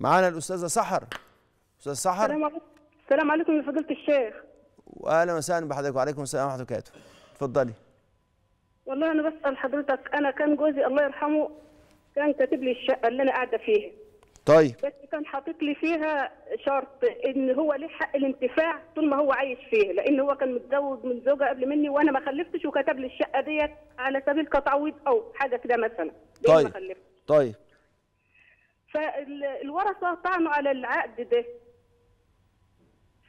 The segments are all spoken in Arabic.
معانا الاستاذه سحر استاذ سحر السلام عليكم السلام عليكم يا فضيله الشيخ واهلا وسهلا بحضرتك وعليكم السلام ورحمه الله وبركاته اتفضلي والله انا بسال حضرتك انا كان جوزي الله يرحمه كان كاتب لي الشقه اللي انا قاعده فيها طيب بس كان حاطط لي فيها شرط ان هو ليه حق الانتفاع طول ما هو عايش فيها لان هو كان متزوج من زوجه قبل مني وانا ما خلفتش وكتب لي الشقه ديت على سبيل كتعويض او حاجه كده مثلا طيب ما طيب فالورثه طعنوا على العقد ده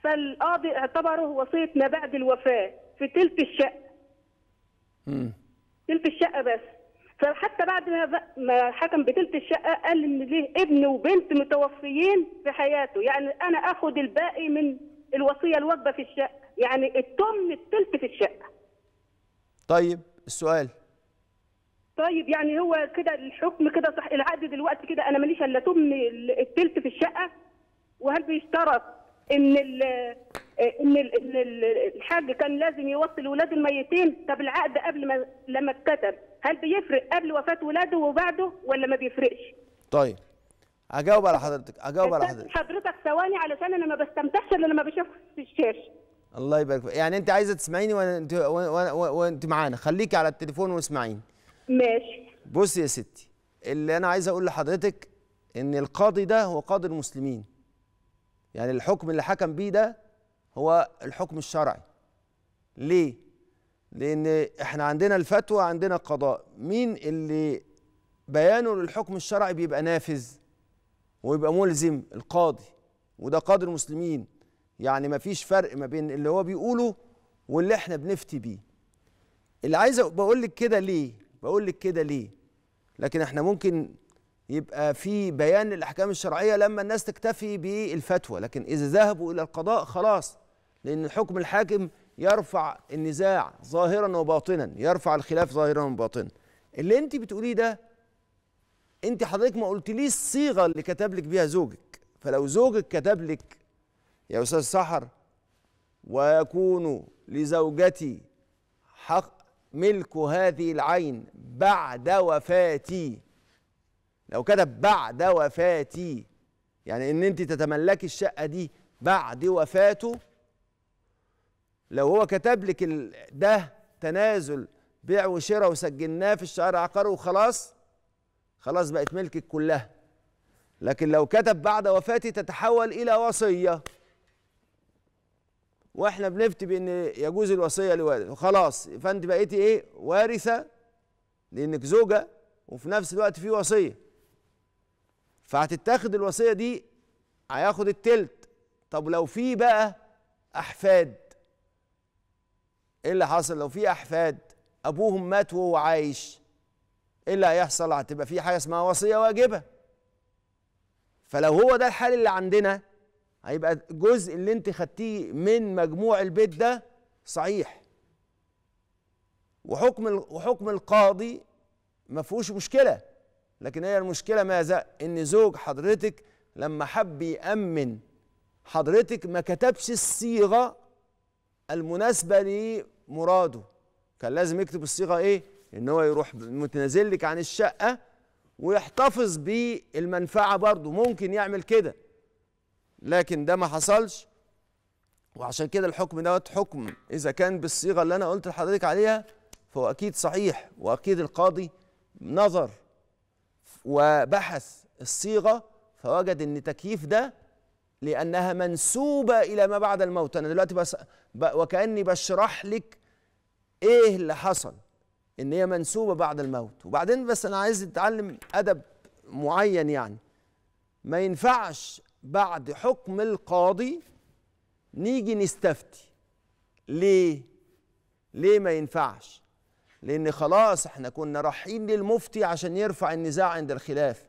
فالقاضي اعتبره وصيه ما بعد الوفاه في تلت الشقه امم تلت الشقه بس فحتى بعد ما ما حكم بتلت الشقه قال ان ليه ابن وبنت متوفيين في حياته يعني انا اخد الباقي من الوصيه الواجبه في الشقه يعني التم التلت في الشقه طيب السؤال طيب يعني هو كده الحكم كده صح لحد دلوقتي كده انا ماليش الا تمن الثلث في الشقه وهل بيشترط ان الـ ان الـ ان الحاج كان لازم يوصي لاولاده الميتين طب العقد قبل ما لما اتكتب هل بيفرق قبل وفاه ولاده وبعده ولا ما بيفرقش؟ طيب اجاوب على حضرتك اجاوب على حضرتك حضرتك ثواني علشان انا ما بستمتعش الا لما بشوفك في الشاشه الله يبارك فيك يعني انت عايزه تسمعيني وانت وانت معانا خليكي على التليفون واسمعيني ماشي بصي يا ستي اللي انا عايز اقول لحضرتك ان القاضي ده هو قاضي المسلمين يعني الحكم اللي حكم بيه ده هو الحكم الشرعي ليه لان احنا عندنا الفتوى عندنا القضاء مين اللي بيانه للحكم الشرعي بيبقى نافذ ويبقى ملزم القاضي وده قاضي المسلمين يعني ما فيش فرق ما بين اللي هو بيقوله واللي احنا بنفتي بيه اللي عايز بقول لك كده ليه بقول لك كده ليه لكن احنا ممكن يبقى في بيان للاحكام الشرعيه لما الناس تكتفي بالفتوى لكن اذا ذهبوا الى القضاء خلاص لان حكم الحاكم يرفع النزاع ظاهرا وباطنا يرفع الخلاف ظاهرا وباطنا اللي انت بتقوليه ده انت حضرتك ما قلتليش الصيغه اللي كتب لك بيها زوجك فلو زوجك كتب لك يا استاذ سحر ويكون لزوجتي حق ملك هذه العين بعد وفاتي لو كتب بعد وفاتي يعني ان انت تتملكي الشقه دي بعد وفاته لو هو كتب لك ده تنازل بيع وشراء وسجلناه في الشهر عقار وخلاص خلاص بقت ملكك كلها لكن لو كتب بعد وفاتي تتحول الى وصيه واحنا بنفتي بان يجوز الوصيه لوارث وخلاص فانت بقيتي ايه وارثه لانك زوجه وفي نفس الوقت في وصيه فهتتاخد الوصيه دي هياخد التلت طب لو في بقى احفاد ايه اللي حصل لو في احفاد ابوهم مات وهو عايش ايه اللي هيحصل هتبقى في حاجه اسمها وصيه واجبه فلو هو ده الحال اللي عندنا هيبقى الجزء اللي انت خدتيه من مجموع البيت ده صحيح وحكم وحكم القاضي ما فيهوش مشكله لكن هي المشكله ماذا ان زوج حضرتك لما حب يامن حضرتك ما كتبش الصيغه المناسبه لمراده كان لازم يكتب الصيغه ايه ان هو يروح متنازل لك عن الشقه ويحتفظ بالمنفعه برضه ممكن يعمل كده لكن ده ما حصلش وعشان كده الحكم دوت حكم اذا كان بالصيغه اللي انا قلت لحضرتك عليها فهو اكيد صحيح واكيد القاضي نظر وبحث الصيغه فوجد ان تكييف ده لانها منسوبه الى ما بعد الموت انا دلوقتي بس وكاني بشرح لك ايه اللي حصل ان هي منسوبه بعد الموت وبعدين بس انا عايز اتعلم ادب معين يعني ما ينفعش بعد حكم القاضي نيجي نستفتي ليه ليه ما ينفعش لان خلاص احنا كنا رايحين للمفتي عشان يرفع النزاع عند الخلاف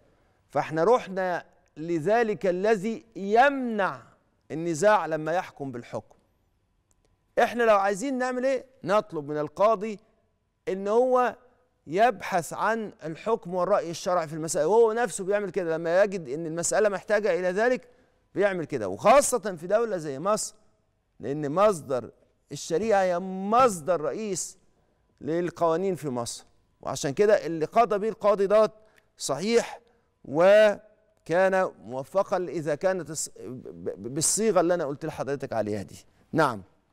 فاحنا رحنا لذلك الذي يمنع النزاع لما يحكم بالحكم احنا لو عايزين نعمل ايه نطلب من القاضي ان هو يبحث عن الحكم والرأي الشرعي في المسألة وهو نفسه بيعمل كده لما يجد أن المسألة محتاجة إلى ذلك بيعمل كده وخاصة في دولة زي مصر لأن مصدر الشريعة هي مصدر رئيس للقوانين في مصر وعشان كده اللي قضى به القاضي دوت صحيح وكان موفقا إذا كانت بالصيغة اللي أنا قلت لحضرتك عليها دي نعم